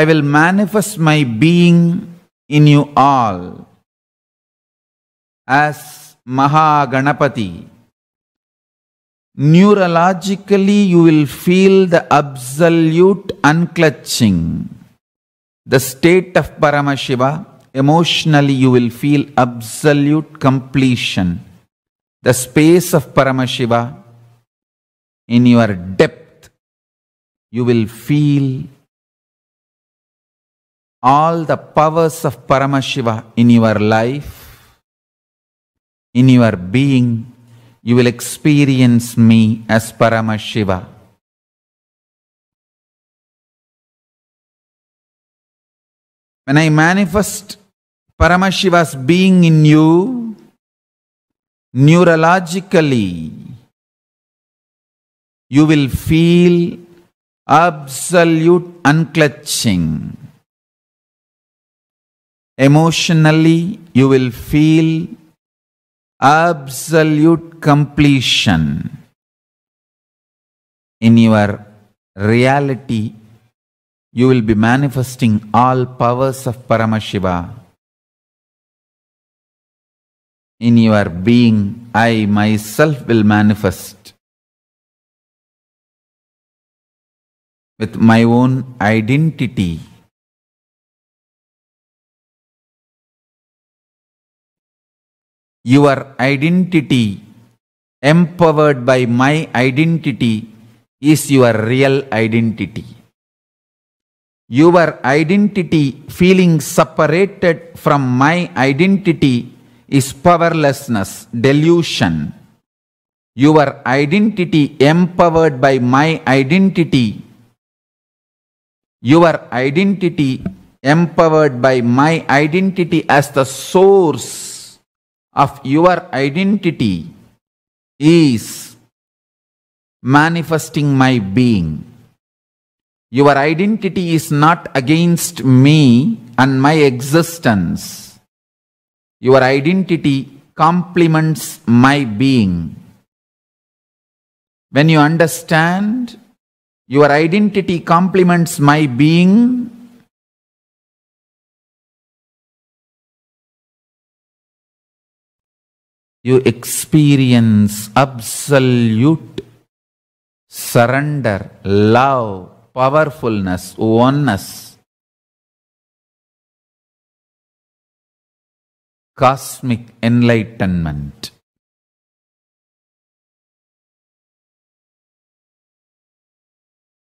I will manifest my being in you all as Mahaganapati. Neurologically, you will feel the absolute unclutching, the state of Paramashiva. Emotionally, you will feel absolute completion, the space of Paramashiva. In your depth, you will feel all the powers of Paramashiva in your life, in your being, you will experience me as Paramashiva. When I manifest Paramashiva's being in you, neurologically, you will feel absolute unclutching emotionally you will feel absolute completion in your reality you will be manifesting all powers of paramashiva in your being i myself will manifest with my own identity your identity, empowered by my identity, is your real identity. Your identity feeling separated from my identity is powerlessness, delusion. Your identity empowered by my identity. Your identity empowered by my identity as the source of your identity is manifesting my being. Your identity is not against me and my existence. Your identity complements my being. When you understand, your identity complements my being, you experience absolute surrender, love, powerfulness, oneness, cosmic enlightenment.